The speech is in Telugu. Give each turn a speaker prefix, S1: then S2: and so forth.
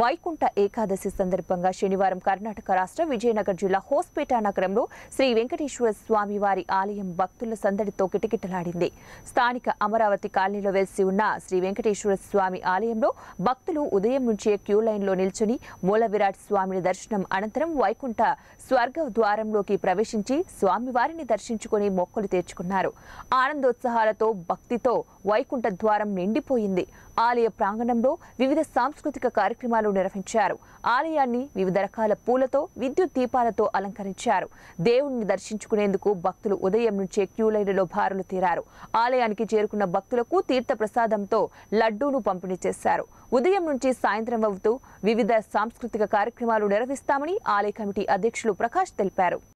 S1: వైకుంఠ ఏకాదశి సందర్భంగా శనివారం కర్ణాటక రాష్ట్ర విజయనగర్ జిల్లా హోస్పేట నగరంలో శ్రీ వెంకటేశ్వర స్వామి వారి ఆలయం భక్తుల సందడితో కిటకిటలాడింది స్థానిక అమరావతి కాలనీలో వెలిసి ఉన్న శ్రీ వెంకటేశ్వర స్వామి ఆలయంలో భక్తులు ఉదయం నుంచే క్యూ లైన్లో నిల్చుని మూల విరాట్ స్వామిని దర్శనం అనంతరం వైకుంఠ స్వర్గ ద్వారంలోకి ప్రవేశించి స్వామివారిని దర్శించుకుని మొక్కలు తీర్చుకున్నారు ఆనందోత్సాహాలతో భక్తితో వైకుంఠ ద్వారం నిండిపోయింది ఆలయ ప్రాంగణంలో వివిధ సాంస్కృతిక కార్యక్రమాలు కార్యక్రమాలు నిర్వహించారు ఆలయాన్ని వివిధ రకాల పూలతో విద్యుత్ దీపాలతో అలంకరించారు దేవుణ్ణి దర్శించుకునేందుకు భక్తులు ఉదయం నుంచే క్యూలైన్లో భారులు తీరారు ఆలయానికి చేరుకున్న భక్తులకు తీర్థ ప్రసాదంతో లడ్డూను పంపిణీ చేశారు ఉదయం నుంచి సాయంత్రం అవుతూ వివిధ సాంస్కృతిక కార్యక్రమాలు నిర్వహిస్తామని ఆలయ కమిటీ అధ్యక్షులు ప్రకాష్ తెలిపారు